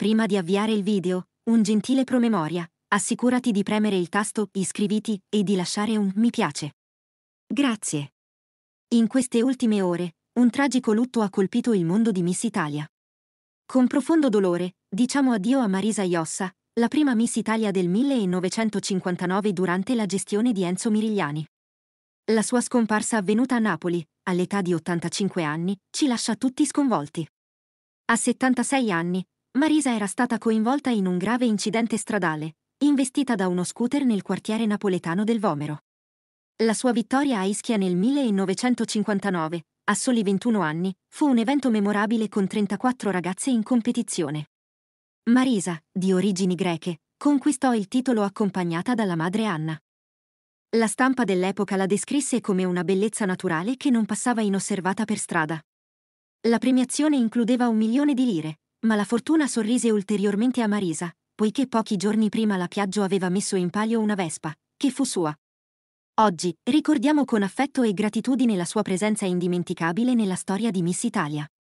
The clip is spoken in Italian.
Prima di avviare il video, un gentile promemoria, assicurati di premere il tasto iscriviti e di lasciare un mi piace. Grazie. In queste ultime ore, un tragico lutto ha colpito il mondo di Miss Italia. Con profondo dolore, diciamo addio a Marisa Iossa, la prima Miss Italia del 1959 durante la gestione di Enzo Mirigliani. La sua scomparsa avvenuta a Napoli, all'età di 85 anni, ci lascia tutti sconvolti. A 76 anni, Marisa era stata coinvolta in un grave incidente stradale, investita da uno scooter nel quartiere napoletano del Vomero. La sua vittoria a Ischia nel 1959, a soli 21 anni, fu un evento memorabile con 34 ragazze in competizione. Marisa, di origini greche, conquistò il titolo accompagnata dalla madre Anna. La stampa dell'epoca la descrisse come una bellezza naturale che non passava inosservata per strada. La premiazione includeva un milione di lire, ma la fortuna sorrise ulteriormente a Marisa, poiché pochi giorni prima la Piaggio aveva messo in palio una vespa, che fu sua. Oggi, ricordiamo con affetto e gratitudine la sua presenza indimenticabile nella storia di Miss Italia.